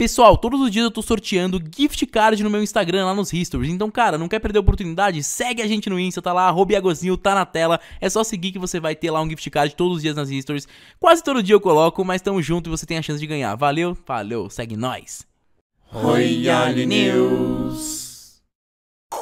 Pessoal, todos os dias eu tô sorteando gift card no meu Instagram, lá nos Histories. Então, cara, não quer perder a oportunidade? Segue a gente no Insta, tá lá, Iagozinho, tá na tela. É só seguir que você vai ter lá um gift card todos os dias nas Histories. Quase todo dia eu coloco, mas tamo junto e você tem a chance de ganhar. Valeu, valeu, segue nós! Royal News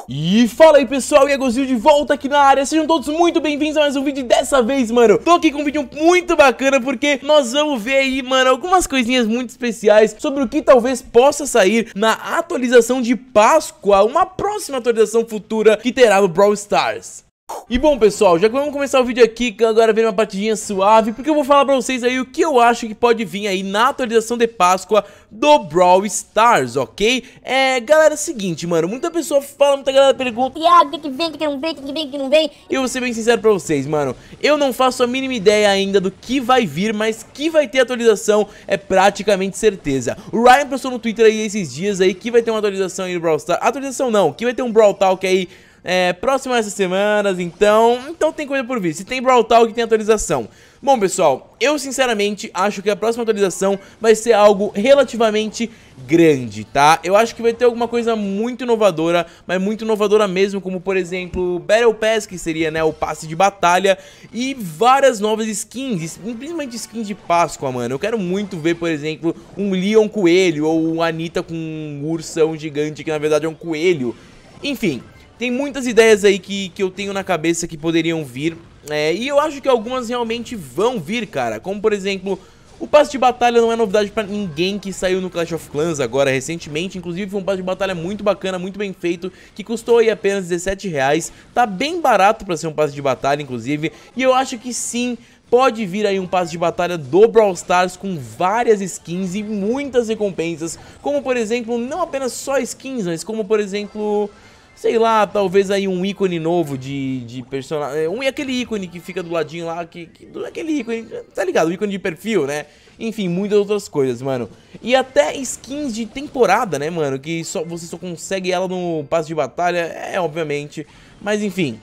e fala aí pessoal, Iagozinho é de volta aqui na área Sejam todos muito bem-vindos a mais um vídeo dessa vez, mano Tô aqui com um vídeo muito bacana porque nós vamos ver aí, mano Algumas coisinhas muito especiais sobre o que talvez possa sair na atualização de Páscoa Uma próxima atualização futura que terá no Brawl Stars e bom pessoal, já vamos começar o vídeo aqui agora vem uma partidinha suave Porque eu vou falar pra vocês aí o que eu acho que pode vir aí na atualização de Páscoa do Brawl Stars, ok? É, galera, é o seguinte, mano, muita pessoa fala, muita galera pergunta Ah, o que vem, o que não vem, o que vem, o que não vem E eu vou ser bem sincero pra vocês, mano Eu não faço a mínima ideia ainda do que vai vir, mas que vai ter atualização é praticamente certeza O Ryan postou no Twitter aí esses dias aí que vai ter uma atualização aí do Brawl Stars Atualização não, que vai ter um Brawl Talk aí é, essas semanas, então, então tem coisa por vir. Se tem Brawl Talk, tem atualização. Bom, pessoal, eu sinceramente acho que a próxima atualização vai ser algo relativamente grande, tá? Eu acho que vai ter alguma coisa muito inovadora, mas muito inovadora mesmo, como por exemplo Battle Pass, que seria né, o passe de batalha, e várias novas skins, principalmente skins de Páscoa, mano. Eu quero muito ver, por exemplo, um Leon coelho ou um Anitta com um ursão gigante, que na verdade é um coelho. Enfim, tem muitas ideias aí que, que eu tenho na cabeça que poderiam vir. É, e eu acho que algumas realmente vão vir, cara. Como, por exemplo, o passe de batalha não é novidade pra ninguém que saiu no Clash of Clans agora recentemente. Inclusive, foi um passe de batalha muito bacana, muito bem feito, que custou aí apenas 17 reais. Tá bem barato pra ser um passe de batalha, inclusive. E eu acho que sim, pode vir aí um passe de batalha do Brawl Stars com várias skins e muitas recompensas, como por exemplo, não apenas só skins, mas como por exemplo, sei lá, talvez aí um ícone novo de, de personagem. É, um, aquele ícone que fica do ladinho lá, que, que, aquele ícone, tá ligado? O ícone de perfil, né? Enfim, muitas outras coisas, mano. E até skins de temporada, né, mano? Que só, você só consegue ela no passe de batalha, é, obviamente. Mas enfim,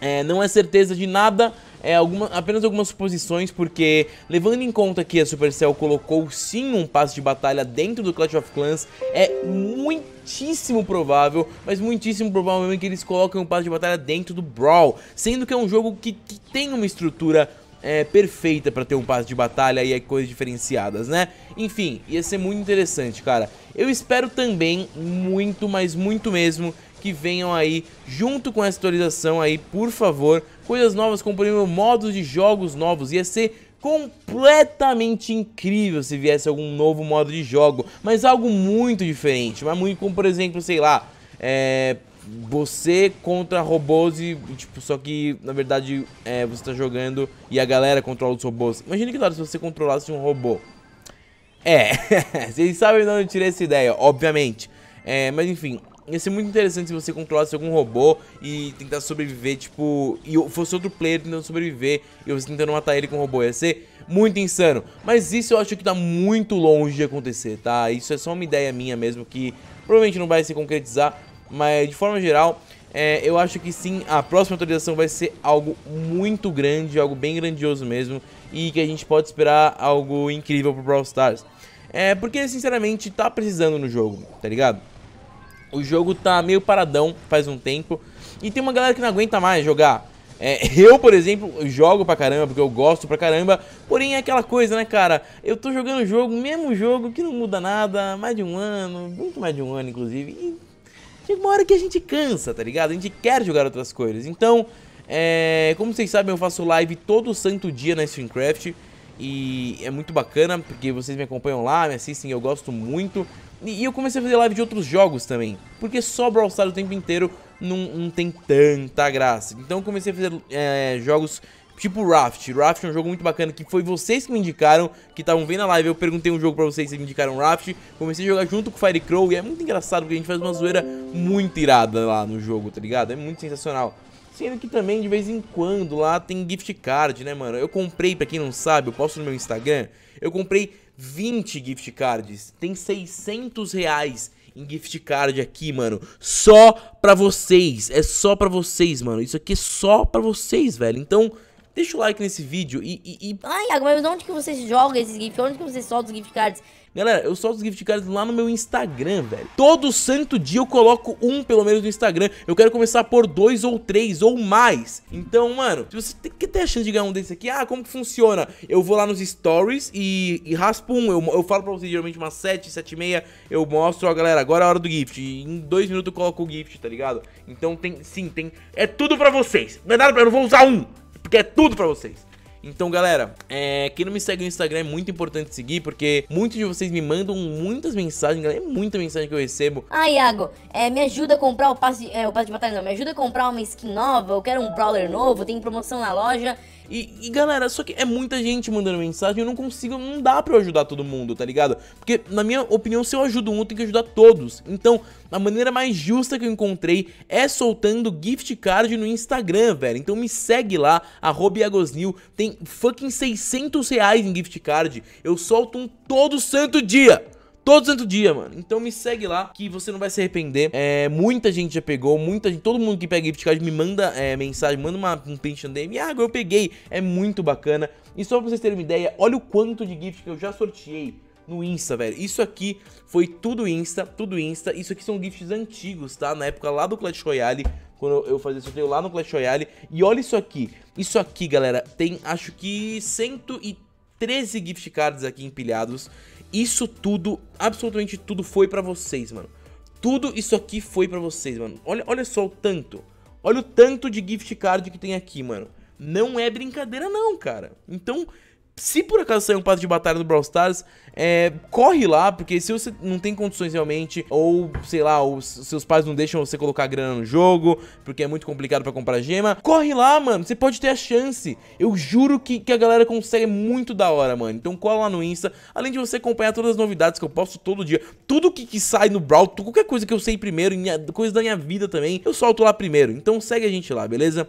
é, não é certeza de nada é, alguma, apenas algumas suposições, porque levando em conta que a Supercell colocou sim um passo de batalha dentro do Clash of Clans, é muitíssimo provável, mas muitíssimo provável mesmo que eles coloquem um passo de batalha dentro do Brawl, sendo que é um jogo que, que tem uma estrutura é, perfeita para ter um passo de batalha e é coisas diferenciadas, né? Enfim, ia ser muito interessante, cara. Eu espero também muito, mas muito mesmo, que venham aí junto com essa atualização aí, por favor, coisas novas exemplo, modos de jogos novos, ia ser completamente incrível se viesse algum novo modo de jogo, mas algo muito diferente, mas muito como por exemplo, sei lá, é, você contra robôs e, tipo, só que, na verdade, é, você tá jogando e a galera controla os robôs. Imagina que da hora se você controlasse um robô. É, vocês sabem de onde eu tirei essa ideia, obviamente. É, mas enfim, Ia ser muito interessante se você controlasse algum robô e tentar sobreviver, tipo... E fosse outro player tentando sobreviver e você tentando matar ele com o robô. Ia ser muito insano. Mas isso eu acho que tá muito longe de acontecer, tá? Isso é só uma ideia minha mesmo que provavelmente não vai se concretizar. Mas, de forma geral, é, eu acho que sim, a próxima atualização vai ser algo muito grande, algo bem grandioso mesmo, e que a gente pode esperar algo incrível pro Brawl Stars. É, porque, sinceramente, tá precisando no jogo, tá ligado? O jogo tá meio paradão faz um tempo. E tem uma galera que não aguenta mais jogar. É, eu, por exemplo, jogo pra caramba, porque eu gosto pra caramba. Porém, é aquela coisa, né, cara? Eu tô jogando o jogo, mesmo jogo, que não muda nada, mais de um ano, muito mais de um ano, inclusive. E chega uma hora que a gente cansa, tá ligado? A gente quer jogar outras coisas. Então, é, como vocês sabem, eu faço live todo santo dia na Streamcraft. E é muito bacana, porque vocês me acompanham lá, me assistem, eu gosto muito. E eu comecei a fazer live de outros jogos também, porque só Brawl Stars o tempo inteiro não, não tem tanta graça. Então eu comecei a fazer é, jogos tipo Raft. Raft é um jogo muito bacana que foi vocês que me indicaram, que estavam vendo a live. Eu perguntei um jogo pra vocês, e me indicaram Raft. Comecei a jogar junto com Firecrow e é muito engraçado porque a gente faz uma zoeira muito irada lá no jogo, tá ligado? É muito sensacional. Sendo que também de vez em quando lá tem gift card, né, mano? Eu comprei, pra quem não sabe, eu posto no meu Instagram, eu comprei 20 gift cards. Tem 600 reais em gift card aqui, mano. Só pra vocês. É só pra vocês, mano. Isso aqui é só pra vocês, velho. Então, deixa o like nesse vídeo e... e, e... Ai, agora mas onde que vocês jogam esses gift? Onde que vocês soltam os gift cards? Galera, eu solto os gift cards lá no meu Instagram, velho. Todo santo dia eu coloco um, pelo menos, no Instagram. Eu quero começar por dois ou três ou mais. Então, mano, se você tem que ter a chance de ganhar um desse aqui, ah, como que funciona? Eu vou lá nos stories e, e raspo um. Eu, eu falo pra vocês geralmente umas 7, 7 e meia. Eu mostro, ó, galera, agora é a hora do gift. E em dois minutos eu coloco o gift, tá ligado? Então tem, sim, tem. É tudo pra vocês. Não é nada pra. Eu não vou usar um. Porque é tudo pra vocês. Então, galera, é, quem não me segue no Instagram é muito importante seguir, porque muitos de vocês me mandam muitas mensagens, galera. É muita mensagem que eu recebo. Ah, Iago, é, me ajuda a comprar o passe, é, o passe de batalha, não. Me ajuda a comprar uma skin nova, eu quero um brawler novo, tem promoção na loja. E, e, galera, só que é muita gente mandando mensagem, eu não consigo, não dá pra eu ajudar todo mundo, tá ligado? Porque, na minha opinião, se eu ajudo um, eu tenho que ajudar todos. Então, a maneira mais justa que eu encontrei é soltando gift card no Instagram, velho. Então me segue lá, Iagosnil, tem fucking 600 reais em gift card. Eu solto um todo santo dia todo santo dia, mano. Então me segue lá que você não vai se arrepender. É, muita gente já pegou, muita gente, todo mundo que pega gift card me manda é, mensagem, manda uma, um print Ah, DM. Ah, eu peguei. É muito bacana. E só pra vocês terem uma ideia, olha o quanto de gift que eu já sorteei no Insta, velho. Isso aqui foi tudo Insta, tudo Insta. Isso aqui são gifts antigos, tá? Na época lá do Clash Royale, quando eu fazia sorteio lá no Clash Royale. E olha isso aqui. Isso aqui, galera, tem acho que 113 gift cards aqui empilhados. Isso tudo, absolutamente tudo foi para vocês, mano. Tudo isso aqui foi para vocês, mano. Olha, olha só o tanto. Olha o tanto de gift card que tem aqui, mano. Não é brincadeira não, cara. Então, se por acaso sair um pato de batalha do Brawl Stars, é, corre lá, porque se você não tem condições realmente, ou sei lá, os seus pais não deixam você colocar grana no jogo, porque é muito complicado para comprar gema, corre lá, mano, você pode ter a chance. Eu juro que, que a galera consegue é muito da hora, mano. Então cola lá no Insta, além de você acompanhar todas as novidades que eu posto todo dia, tudo que, que sai no Brawl, qualquer coisa que eu sei primeiro, minha, coisa da minha vida também, eu solto lá primeiro. Então segue a gente lá, beleza?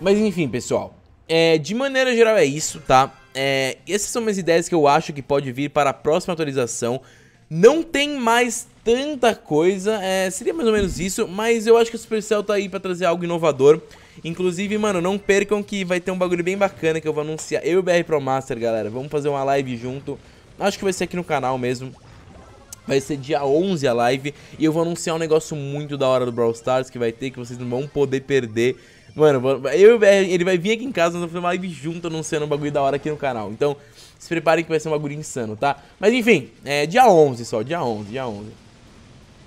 Mas enfim, pessoal, é, de maneira geral é isso, tá? É, essas são minhas ideias que eu acho que pode vir para a próxima atualização. Não tem mais tanta coisa, é, seria mais ou menos isso, mas eu acho que o Supercell tá aí para trazer algo inovador. Inclusive, mano, não percam que vai ter um bagulho bem bacana que eu vou anunciar. Eu e o BR Pro Master, galera, vamos fazer uma live junto. Acho que vai ser aqui no canal mesmo. Vai ser dia 11 a live e eu vou anunciar um negócio muito da hora do Brawl Stars que vai ter, que vocês não vão poder perder. Mano, eu e o BR, ele vai vir aqui em casa, nós vamos fazer uma live junto anunciando um bagulho da hora aqui no canal. Então, se preparem que vai ser um bagulho insano, tá? Mas enfim, é dia 11 só, dia 11, dia 11.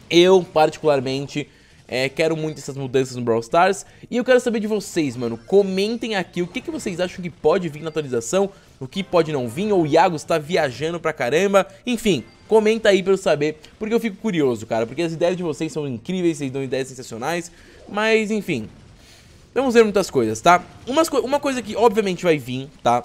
Eu, particularmente, é, quero muito essas mudanças no Brawl Stars. E eu quero saber de vocês, mano. Comentem aqui o que, que vocês acham que pode vir na atualização, o que pode não vir, ou o Iago está viajando pra caramba. Enfim, comenta aí pra eu saber, porque eu fico curioso, cara. Porque as ideias de vocês são incríveis, vocês dão ideias sensacionais. Mas, enfim, Vamos ver muitas coisas, tá? Umas co uma coisa que obviamente vai vir, tá?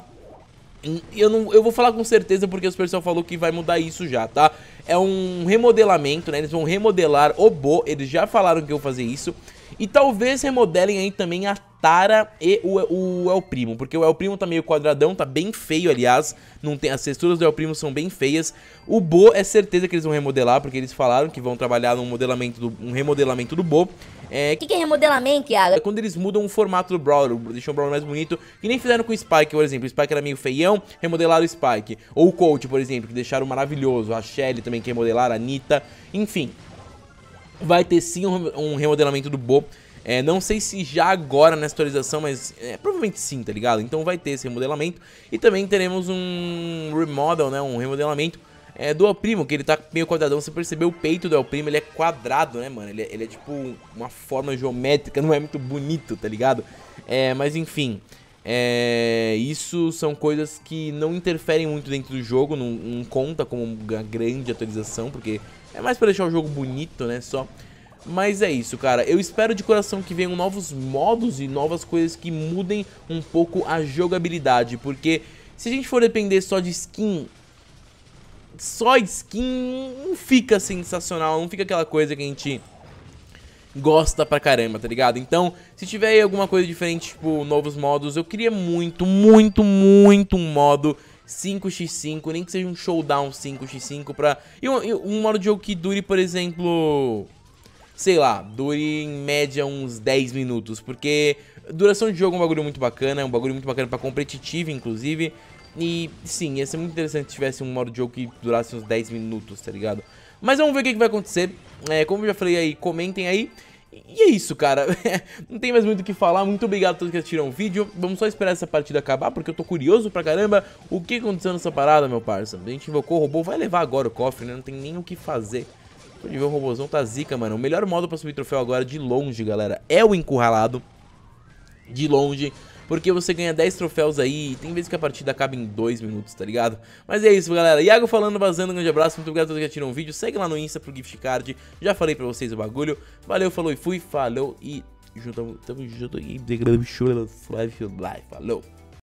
Eu, não, eu vou falar com certeza porque o pessoal falou que vai mudar isso já, tá? É um remodelamento, né? Eles vão remodelar o Bo, eles já falaram que eu vou fazer isso. E talvez remodelem aí também a Tara e o, o El Primo, porque o El Primo tá meio quadradão, tá bem feio, aliás, não tem, as texturas do El Primo são bem feias. O Bo é certeza que eles vão remodelar, porque eles falaram que vão trabalhar num modelamento do, um remodelamento do Bo. É, que que é remodelamento, Iago? É quando eles mudam o formato do Brawler, deixam o Brawler mais bonito, que nem fizeram com o Spike, por exemplo. O Spike era meio feião, remodelaram o Spike. Ou o Colt, por exemplo, que deixaram maravilhoso. A Shelly também que remodelaram, a Anitta, enfim vai ter sim um, um remodelamento do Bo. É, não sei se já agora nessa atualização, mas é, provavelmente sim, tá ligado? Então vai ter esse remodelamento. E também teremos um remodel, né? Um remodelamento é, do El Primo, que ele tá meio quadradão. Você percebeu o peito do El Primo, ele é quadrado, né, mano? Ele, é, ele é tipo uma forma geométrica, não é muito bonito, tá ligado? É, mas enfim. É, isso são coisas que não interferem muito dentro do jogo, não, não conta como uma grande atualização, porque é mais pra deixar o jogo bonito, né, só. Mas é isso, cara. Eu espero de coração que venham novos modos e novas coisas que mudem um pouco a jogabilidade, porque se a gente for depender só de skin, só skin não fica sensacional, não fica aquela coisa que a gente gosta pra caramba, tá ligado? Então, se tiver aí alguma coisa diferente, tipo, novos modos, eu queria muito, muito, muito um modo 5x5, nem que seja um showdown 5x5 pra... E um, um modo de jogo que dure, por exemplo... Sei lá, dure em média uns 10 minutos, porque duração de jogo é um bagulho muito bacana, é um bagulho muito bacana pra competitivo, inclusive. E sim, ia ser muito interessante se tivesse um modo de jogo que durasse uns 10 minutos, tá ligado? Mas vamos ver o que, que vai acontecer. É, como eu já falei aí, comentem aí. E é isso, cara. não tem mais muito o que falar. Muito obrigado a todos que assistiram o vídeo. Vamos só esperar essa partida acabar, porque eu tô curioso pra caramba o que aconteceu nessa parada, meu parça. A gente invocou o robô, vai levar agora o cofre, né? Não tem nem o que fazer. Pode ver, o robôzão tá zica, mano. O melhor modo pra subir troféu agora, de longe, galera, é o encurralado. De longe porque você ganha 10 troféus aí, tem vezes que a partida acaba em 2 minutos, tá ligado? Mas é isso, galera. Iago falando, vazando, um grande abraço, muito obrigado a todos que atiram o vídeo, segue lá no Insta pro gift card, já falei pra vocês o bagulho. Valeu, falou e fui, falou e juntamos, tamo junto aí, live, falou.